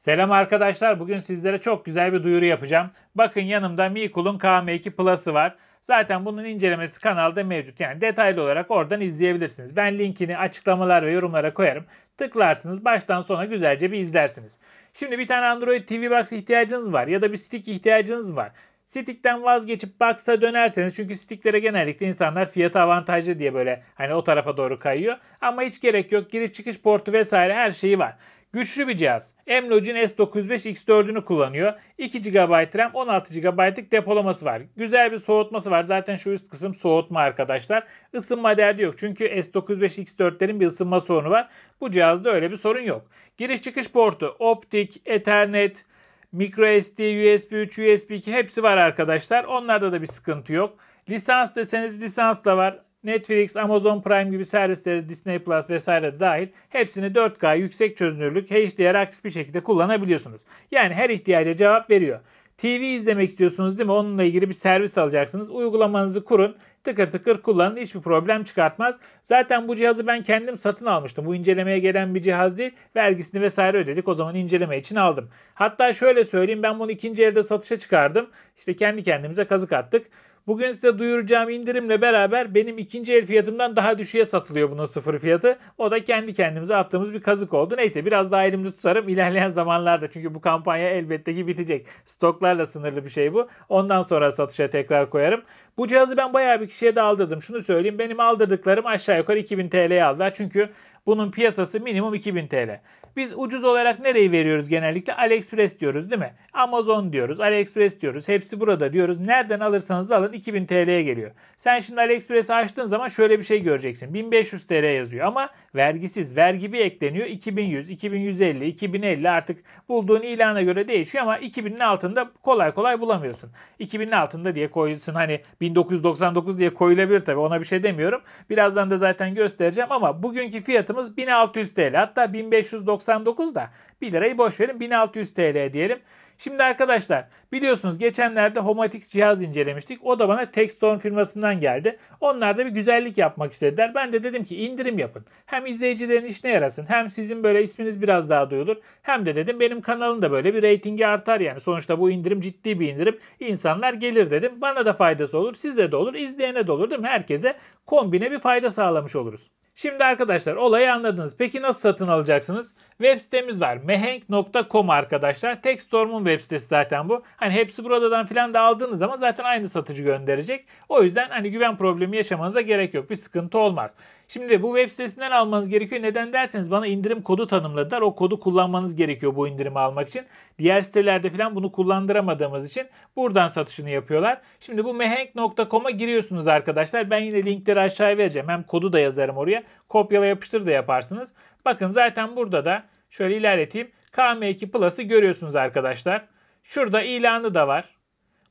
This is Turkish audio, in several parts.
Selam arkadaşlar. Bugün sizlere çok güzel bir duyuru yapacağım. Bakın yanımda Mi KM2 Plus'ı var. Zaten bunun incelemesi kanalda mevcut. Yani detaylı olarak oradan izleyebilirsiniz. Ben linkini açıklamalar ve yorumlara koyarım. Tıklarsınız baştan sona güzelce bir izlersiniz. Şimdi bir tane Android TV Box ihtiyacınız var ya da bir stick ihtiyacınız var. Stick'ten vazgeçip Box'a dönerseniz çünkü sticklere genellikle insanlar fiyatı avantajlı diye böyle hani o tarafa doğru kayıyor. Ama hiç gerek yok giriş çıkış portu vesaire her şeyi var. Güçlü bir cihaz. m S95 X4'ünü kullanıyor. 2 GB RAM 16 GB'lık depolaması var. Güzel bir soğutması var. Zaten şu üst kısım soğutma arkadaşlar. Isınma derdi yok. Çünkü S95 X4'lerin bir ısınma sorunu var. Bu cihazda öyle bir sorun yok. Giriş çıkış portu optik, ethernet, microSD, USB 3, USB 2 hepsi var arkadaşlar. Onlarda da bir sıkıntı yok. Lisans deseniz lisans da var. Netflix, Amazon Prime gibi servisleri Disney Plus vesaire dahil hepsini 4K yüksek çözünürlük HDR aktif bir şekilde kullanabiliyorsunuz. Yani her ihtiyaca cevap veriyor. TV izlemek istiyorsunuz değil mi? Onunla ilgili bir servis alacaksınız. Uygulamanızı kurun. Tıkır tıkır kullanın. Hiçbir problem çıkartmaz. Zaten bu cihazı ben kendim satın almıştım. Bu incelemeye gelen bir cihaz değil. Vergisini vesaire ödedik. O zaman inceleme için aldım. Hatta şöyle söyleyeyim. Ben bunu ikinci elde satışa çıkardım. İşte kendi kendimize kazık attık. Bugün size duyuracağım indirimle beraber benim ikinci el fiyatımdan daha düşüğe satılıyor buna sıfır fiyatı. O da kendi kendimize attığımız bir kazık oldu. Neyse biraz daha elimde tutarım ilerleyen zamanlarda. Çünkü bu kampanya elbette ki bitecek. Stoklarla sınırlı bir şey bu. Ondan sonra satışa tekrar koyarım. Bu cihazı ben bayağı bir kişiye de aldırdım. Şunu söyleyeyim benim aldırdıklarım aşağı yukarı 2000 TL'ye aldılar. Çünkü bunun piyasası minimum 2000 TL. Biz ucuz olarak nereyi veriyoruz genellikle? AliExpress diyoruz değil mi? Amazon diyoruz, AliExpress diyoruz. Hepsi burada diyoruz. Nereden alırsanız alın 2000 TL'ye geliyor. Sen şimdi AliExpress'i açtığın zaman şöyle bir şey göreceksin. 1500 TL yazıyor ama vergisiz. Vergi bir ekleniyor. 2100, 2150, 2050 artık bulduğun ilana göre değişiyor ama 2000'in altında kolay kolay bulamıyorsun. 2000'in altında diye koyulsun hani 1999 diye koyulabilir tabii ona bir şey demiyorum. Birazdan da zaten göstereceğim ama bugünkü fiyatımız fiyatımız 1600 TL. Hatta 1599 da 1 lirayı boş verin 1600 TL diyelim. Şimdi arkadaşlar biliyorsunuz geçenlerde Homatix cihaz incelemiştik. O da bana Texton firmasından geldi. Onlar da bir güzellik yapmak istediler. Ben de dedim ki indirim yapın. Hem izleyicilerin işine yarasın hem sizin böyle isminiz biraz daha duyulur. Hem de dedim benim kanalın da böyle bir reytingi artar yani. Sonuçta bu indirim ciddi bir indirim. İnsanlar gelir dedim. Bana da faydası olur size de olur izleyene de olur değil mi? Herkese kombine bir fayda sağlamış oluruz. Şimdi arkadaşlar olayı anladınız. Peki nasıl satın alacaksınız? Web sitemiz var. mehenk.com arkadaşlar. Techstorm'un web sitesi zaten bu. Hani hepsi buradan filan da aldığınız zaman zaten aynı satıcı gönderecek. O yüzden hani güven problemi yaşamanıza gerek yok. Bir sıkıntı olmaz. Şimdi bu web sitesinden almanız gerekiyor. Neden derseniz bana indirim kodu tanımladılar. O kodu kullanmanız gerekiyor bu indirimi almak için. Diğer sitelerde filan bunu kullandıramadığımız için buradan satışını yapıyorlar. Şimdi bu mehenk.com'a giriyorsunuz arkadaşlar. Ben yine linkleri aşağıya vereceğim. Hem kodu da yazarım oraya kopyala yapıştır da yaparsınız. Bakın zaten burada da şöyle ilerleteyim. KM2 Plus'ı görüyorsunuz arkadaşlar. Şurada ilanı da var.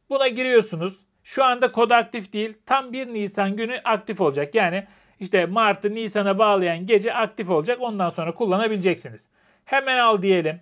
Buna giriyorsunuz. Şu anda kod aktif değil. Tam 1 Nisan günü aktif olacak. Yani işte Mart'ı Nisan'a bağlayan gece aktif olacak. Ondan sonra kullanabileceksiniz. Hemen al diyelim.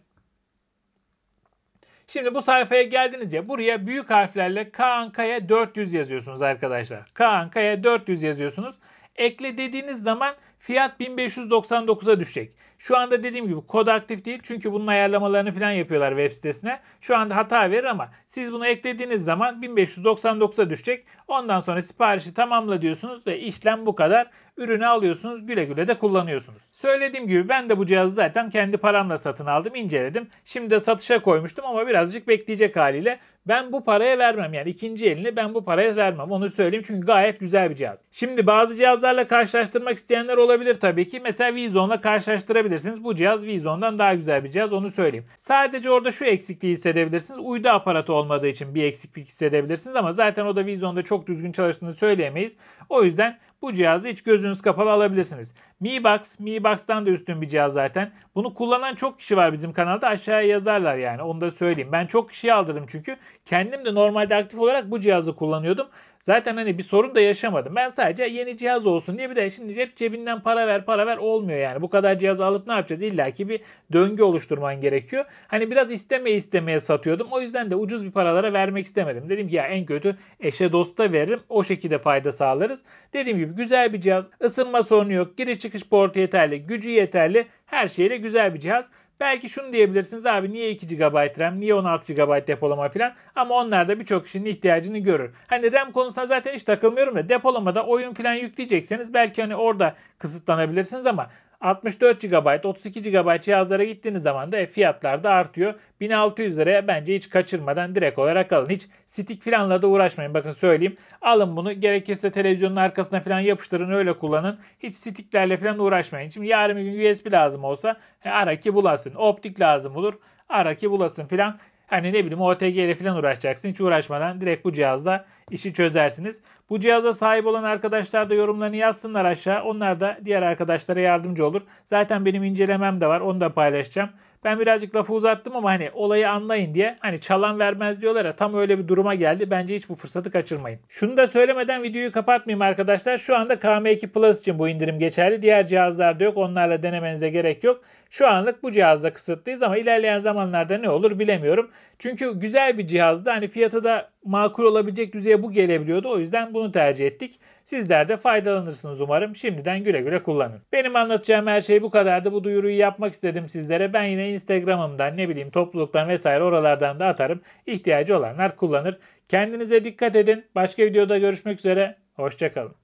Şimdi bu sayfaya geldiniz ya buraya büyük harflerle Kaan Kaya 400 yazıyorsunuz arkadaşlar. Kaan Kaya 400 yazıyorsunuz ekle dediğiniz zaman Fiyat 1599'a düşecek. Şu anda dediğim gibi kod aktif değil çünkü bunun ayarlamalarını falan yapıyorlar web sitesine. Şu anda hata verir ama siz bunu eklediğiniz zaman 1599'a düşecek. Ondan sonra siparişi tamamla diyorsunuz ve işlem bu kadar. Ürünü alıyorsunuz güle güle de kullanıyorsunuz. Söylediğim gibi ben de bu cihazı zaten kendi paramla satın aldım inceledim. Şimdi de satışa koymuştum ama birazcık bekleyecek haliyle. Ben bu paraya vermem yani ikinci elini ben bu paraya vermem onu söyleyeyim çünkü gayet güzel bir cihaz. Şimdi bazı cihazlarla karşılaştırmak isteyenler olabilir olabilir tabii ki. Mesela Vizonla karşılaştırabilirsiniz. Bu cihaz Vizon'dan daha güzel bir cihaz onu söyleyeyim. Sadece orada şu eksikliği hissedebilirsiniz. Uydu aparatı olmadığı için bir eksiklik hissedebilirsiniz ama zaten o da Vizon'da çok düzgün çalıştığını söyleyemeyiz. O yüzden bu cihazı hiç gözünüz kapalı alabilirsiniz. Mi Box, Mi Box'tan da üstün bir cihaz zaten. Bunu kullanan çok kişi var bizim kanalda. Aşağıya yazarlar yani. Onu da söyleyeyim. Ben çok kişiye aldırdım çünkü. Kendim de normalde aktif olarak bu cihazı kullanıyordum. Zaten hani bir sorun da yaşamadım. Ben sadece yeni cihaz olsun diye bir de şimdi cep cebinden para ver para ver olmuyor yani. Bu kadar cihaz alıp ne yapacağız? İlla ki bir döngü oluşturman gerekiyor. Hani biraz istemeye istemeye satıyordum. O yüzden de ucuz bir paralara vermek istemedim. Dedim ki ya en kötü eşe dosta veririm. O şekilde fayda sağlarız. Dediğim gibi güzel bir cihaz. Isınma sorunu yok. Giriş çıkış portu yeterli. Gücü yeterli. Her şeyle güzel bir cihaz. Belki şunu diyebilirsiniz abi niye 2 GB RAM, niye 16 GB depolama falan ama onlar da birçok kişinin ihtiyacını görür. Hani RAM konusuna zaten hiç takılmıyorum da depolamada oyun falan yükleyecekseniz belki hani orada kısıtlanabilirsiniz ama 64 GB, 32 GB cihazlara gittiğiniz zaman da e, fiyatlar da artıyor. 1600 liraya bence hiç kaçırmadan direkt olarak alın. Hiç stick filanla da uğraşmayın bakın söyleyeyim. Alın bunu gerekirse televizyonun arkasına filan yapıştırın öyle kullanın. Hiç sticklerle filan uğraşmayın. Şimdi yarın bir gün USB lazım olsa e, ara ki bulasın. Optik lazım olur ara ki bulasın filan. Hani ne bileyim OTG ile falan uğraşacaksın. Hiç uğraşmadan direkt bu cihazla işi çözersiniz. Bu cihaza sahip olan arkadaşlar da yorumlarını yazsınlar aşağı. Onlar da diğer arkadaşlara yardımcı olur. Zaten benim incelemem de var. Onu da paylaşacağım. Ben birazcık lafı uzattım ama hani olayı anlayın diye hani çalan vermez diyorlar ya tam öyle bir duruma geldi. Bence hiç bu fırsatı kaçırmayın. Şunu da söylemeden videoyu kapatmayayım arkadaşlar. Şu anda KM2 Plus için bu indirim geçerli. Diğer cihazlarda yok. Onlarla denemenize gerek yok. Şu anlık bu cihazda kısıtlıyız ama ilerleyen zamanlarda ne olur bilemiyorum. Çünkü güzel bir cihazdı. Hani fiyatı da makul olabilecek düzeye bu gelebiliyordu. O yüzden bunu tercih ettik. Sizler de faydalanırsınız umarım. Şimdiden güle güle kullanın. Benim anlatacağım her şey bu kadardı. Bu duyuruyu yapmak istedim sizlere. Ben yine Instagram'ımdan ne bileyim topluluktan vesaire oralardan da atarım. İhtiyacı olanlar kullanır. Kendinize dikkat edin. Başka videoda görüşmek üzere. Hoşçakalın.